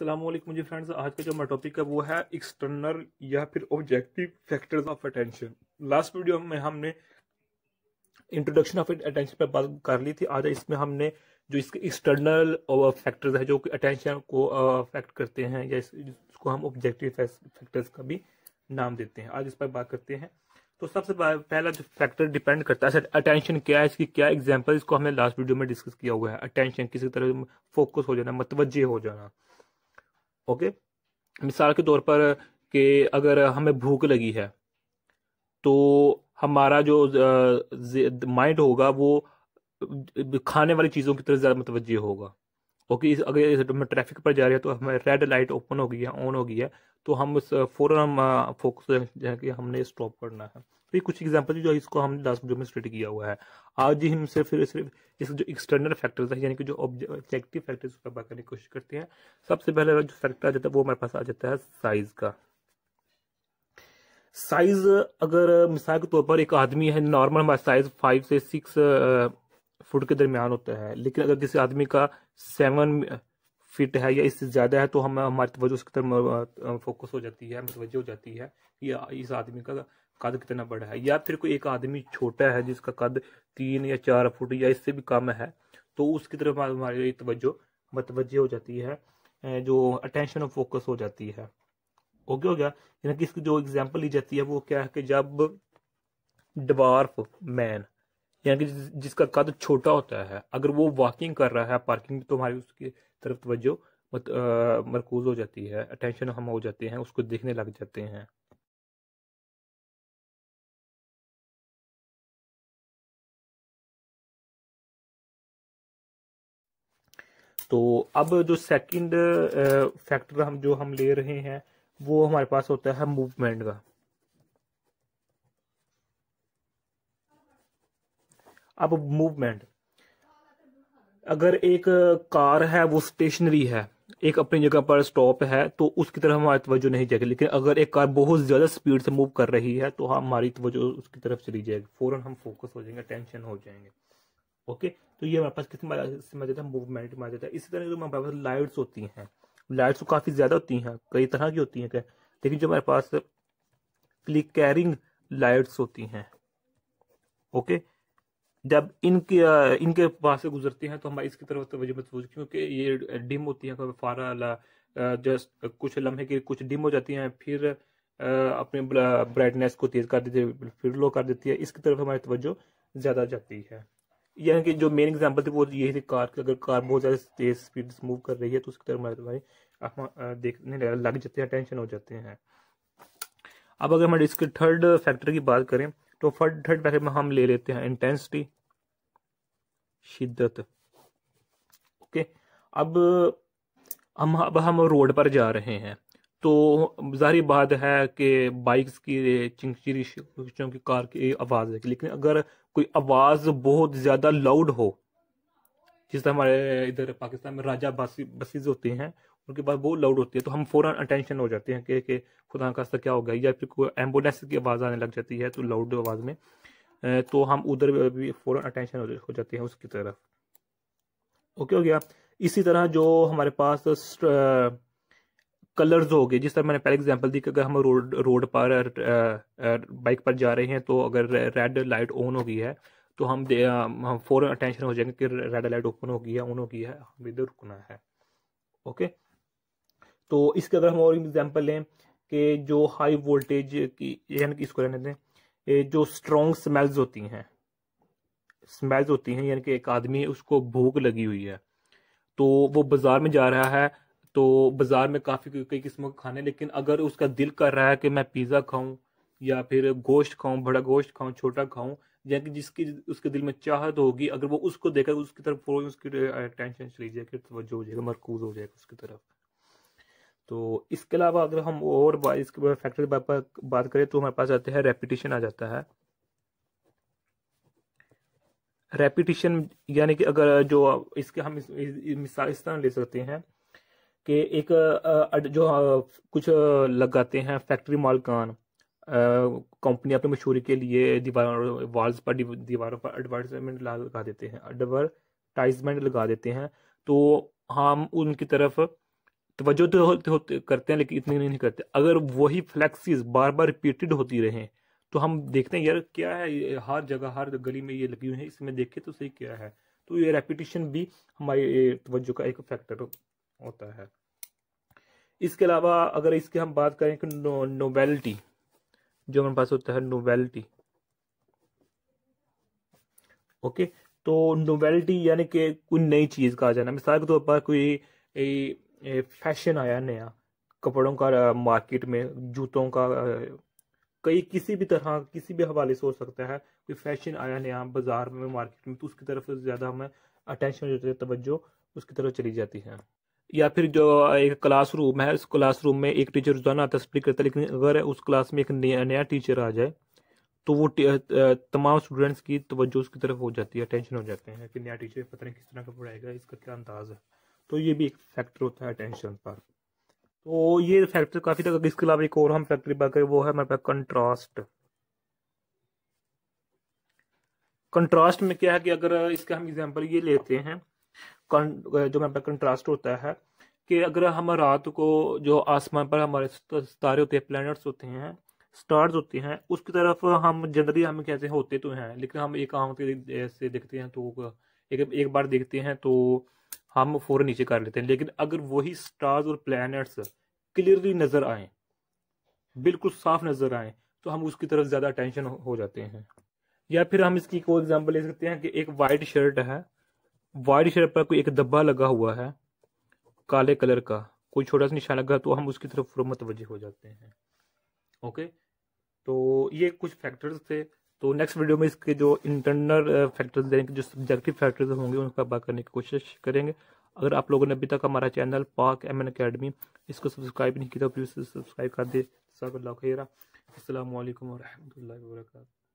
असलम मुझे फ्रेंड्स आज का जो मैं टॉपिक है वो है एक्सटर्नल या फिर objective factors of attention last video में हमने इंट्रोडक्शन ऑफ अटेंशन पर बात कर ली थी आज इसमें हमने जो इसके एक्सटर्नल फैक्टर्स है जो कि अटेंशन को अफेक्ट करते हैं या इसको हम ऑब्जेक्टिव फैक्टर्स का भी नाम देते हैं आज इस पर बात करते हैं तो सबसे पहला जो फैक्टर डिपेंड करता है अटेंशन क्या है इसकी क्या एग्जाम्पल इसको हमने लास्ट वीडियो में डिस्कस किया हुआ है अटेंशन किसी तरह फोकस हो जाना मतवजह हो जाना ओके मिसाल के तौर पर कि अगर हमें भूख लगी है तो हमारा जो माइंड होगा वो खाने वाली चीज़ों की तरफ ज़्यादा मतवजह होगा ओके इस अगर इस मैं ट्रैफिक पर जा रहे हैं तो हमें रेड लाइट ओपन हो गई है ऑन हो गई है तो हम उस फ़ौरन हम फोकस कि हमने स्टॉप करना है तो ये कुछ एग्जांपल जो इसको हमने लास्ट वीडियो में स्टडी किया हुआ है आज ही हम सिर्फ सिर्फ इस जो एक्सटर्नल फैक्टर्स है यानी कि जो ऑब्जेक्टिव फैक्टर्स पर बात करने की कोशिश करते हैं सबसे पहले जो फैक्टर आ जाता है वो हमारे पास आ जाता है साइज़ का साइज़ अगर मिसाल के तौर पर एक आदमी है नॉर्मल हमारा साइज़ फाइव से सिक्स फुट के दरमियान होता है लेकिन अगर किसी आदमी का सेवन फिट है या इससे ज़्यादा है तो हम हमारी तवज्जो उसकी तरफ फोकस हो जाती है मतवज हो जाती है कि इस आदमी का कद कितना बड़ा है या फिर कोई एक आदमी छोटा है जिसका कद तीन या चार फुट या इससे भी कम है तो उसकी तरफ हमारी तवज्जो मतवज हो जाती है जो अटेंशन और फोकस हो जाती है ओके हो गया यानी कि इसकी जो एग्जाम्पल ली जाती है वो क्या है कि जब डवार्फ मैन यानी कि जिसका कद छोटा होता है अगर वो वॉकिंग कर रहा है पार्किंग तो हमारी उसकी तरफ तवज्जो मत, मरकूज हो जाती है अटेंशन हम हो जाते हैं उसको देखने लग जाते हैं तो अब जो सेकंड फैक्टर हम जो हम ले रहे हैं वो हमारे पास होता है मूवमेंट का अब मूवमेंट अगर एक कार है वो स्टेशनरी है एक अपनी जगह पर स्टॉप है तो उसकी तरफ हमारी तवज्जो नहीं जाएगी लेकिन अगर एक कार बहुत ज़्यादा स्पीड से मूव कर रही है तो हमारी तवज्जो उसकी तरफ चली जाएगी फ़ौरन हम फोकस हो जाएंगे टेंशन हो जाएंगे ओके तो ये हमारे पास किसमें समझ जाता है मूवमेंट में आ जाता है इसी तरह जो हमारे पास लाइट्स होती हैं लाइट्स तो काफ़ी ज़्यादा होती हैं कई तरह की होती हैं लेकिन जो हमारे पास क्लिक कैरिंग लाइट्स होती हैं ओके जब इनके इनके पास से गुजरती हैं तो हमारी इसकी तरफ तो मतवूज क्योंकि ये डिम होती हैं फारा जस्ट कुछ लम्हे की कुछ डिम हो जाती हैं फिर अपने ब्राइटनेस को तेज़ कर देती है फिर लो कर देती है इसकी तरफ हमारी तवज्जो ज़्यादा जाती है यानी कि जो मेन एग्जांपल थी वो यही थी कार की अगर कार बहुत ज़्यादा तेज़ स्पीड से मूव कर रही है तो उसकी तरफ हमारे हम देखने लग जाते हैं टेंशन हो जाते हैं अब अगर हम इसके थर्ड फैक्टर की बात करें तो फर्स्ट थर्ड पैकेट में हम ले लेते हैं इंटेंसिटी शिद्दत ओके अब हम अब हम रोड पर जा रहे हैं तो जारी बात है कि बाइक्स की चिंगचिरी की कार की आवाज़ है लेकिन अगर कोई आवाज़ बहुत ज़्यादा लाउड हो जिस तरह हमारे इधर पाकिस्तान में राजा बसी बसीज होती हैं उनके पास वो लाउड होती है तो हम फौरन अटेंशन हो जाते हैं कि कि खुदा खास्ता क्या होगा या फिर कोई एम्बुलेंस की आवाज़ आने लग जाती है तो लाउड आवाज़ में तो हम उधर भी फ़ौरन अटेंशन हो जाते हैं उसकी तरफ ओके हो गया इसी तरह जो हमारे पास कलर्स हो गए जिस तरह मैंने पहले एग्जांपल दी कि अगर हम रोड रोड पर बाइक पर जा रहे हैं तो अगर रेड लाइट ऑन हो गई है तो हम दे हम फ़ौरन अटेंशन हो जाएंगे कि रेड अलर्ट ओपन हो गया ऑन हो गया है हमें इधर रुकना है ओके तो इसके अगर हम और एग्जाम्पल लें कि जो हाई वोल्टेज की यानी कि इसको रहने दें जो स्ट्रॉन्ग स्मेल्स होती हैं स्मेल्स होती हैं यानी कि एक आदमी उसको भूख लगी हुई है तो वो बाज़ार में जा रहा है तो बाज़ार में काफ़ी कई किस्मों के खाने लेकिन अगर उसका दिल कर रहा है कि मैं पिज़्ज़ा खाऊं या फिर गोश्त खाऊं बड़ा गोश्त खाऊं छोटा खाऊं या कि जिसकी उसके दिल में चाहत होगी अगर वो उसको देखा उसकी तरफ उसकी टेंशन चली जाएगी तवज्जो हो जाएगा मरकूज हो जाएगा उसकी तरफ तो इसके अलावा अगर हम और इसके फैक्टर बात करें तो हमारे पास आते हैं रेपिटेशन आ जाता है रेपिटेशन यानी कि अगर जो इसके हम इस, मिसाल इस, इस तरह ले सकते हैं कि एक जो कुछ लगाते हैं फैक्ट्री मालकान कंपनी अपनी मशहूरी के लिए दीवारों वॉल्स पर दीवारों पर एडवर्टाइजमेंट लगा देते हैं एडवर्टाइजमेंट लगा देते हैं तो हम उनकी तरफ तवज्जो तो होते करते हैं लेकिन इतनी नहीं करते अगर वही फ्लैक्सीज बार बार रिपीटेड होती रहें तो हम देखते हैं यार क्या है हर जगह हर गली में ये लगी हुई है इसमें देखें तो सही क्या है तो ये रेपिटेशन भी हमारी तवज्जो का एक फैक्टर होता है इसके अलावा अगर इसकी हम बात करें कि नो, नोवेल्टी जो हमारे पास होता है नोवेल्टी ओके तो नोवेल्टी यानी कि कोई नई चीज़ का आ जाना मिसाल के तौर पर कोई फैशन आया नया कपड़ों का मार्केट में जूतों का कई किसी भी तरह किसी भी हवाले से हो सकता है कोई फैशन आया नया बाजार में मार्केट में तो उसकी तरफ ज़्यादा हमें अटेंशन जो तवज्जो उसकी तरफ चली जाती है या फिर जो एक क्लासरूम है उस क्लासरूम में एक टीचर रोजाना तस्वीर करता है लेकिन अगर उस क्लास में एक नया टीचर आ जाए तो वो तमाम स्टूडेंट्स की तवज्जो उसकी तरफ हो जाती है टेंशन हो जाते हैं कि नया टीचर पता नहीं किस तरह का पढ़ाएगा इसका क्या अंदाज है तो ये भी एक फैक्टर होता है अटेंशन पर तो ये फैक्टर काफ़ी तक इसके अलावा एक और हम फैक्टर बात करें वो है हमारे पास कंट्रास्ट कंट्रास्ट में क्या है कि अगर इसका हम एग्जाम्पल ये लेते हैं जो हमारे कंट्रास्ट होता है कि अगर हम रात को जो आसमान पर हमारे सितारे होते हैं प्लैनेट्स होते हैं स्टार्स होते हैं उसकी तरफ हम जनरली हम कैसे होते तो हैं लेकिन हम एक आम से देखते हैं तो एक एक बार देखते हैं तो हम फोर नीचे कर लेते हैं लेकिन अगर वही स्टार्स और प्लैनेट्स क्लियरली नज़र आए बिल्कुल साफ नज़र आए तो हम उसकी तरफ ज़्यादा अटेंशन हो जाते हैं या फिर हम इसकी को एग्जांपल ले सकते हैं कि एक वाइट शर्ट है वाइट शर्ट पर कोई एक धब्बा लगा हुआ है काले कलर का कोई छोटा सा निशान लगा तो हम उसकी तरफ मतवजह हो जाते हैं ओके तो ये कुछ फैक्टर्स थे तो नेक्स्ट वीडियो में इसके जो इंटरनल फैक्टर्स देंगे जो सब्जेक्टिव फैक्टर्स होंगे उनका बात करने की कोशिश करेंगे अगर आप लोगों ने अभी तक हमारा channel Pak M N academy इसको सब्सक्राइब नहीं किया तो प्लीज़ सब्सक्राइब कर दे सक खेरा असल वरहमल वर्का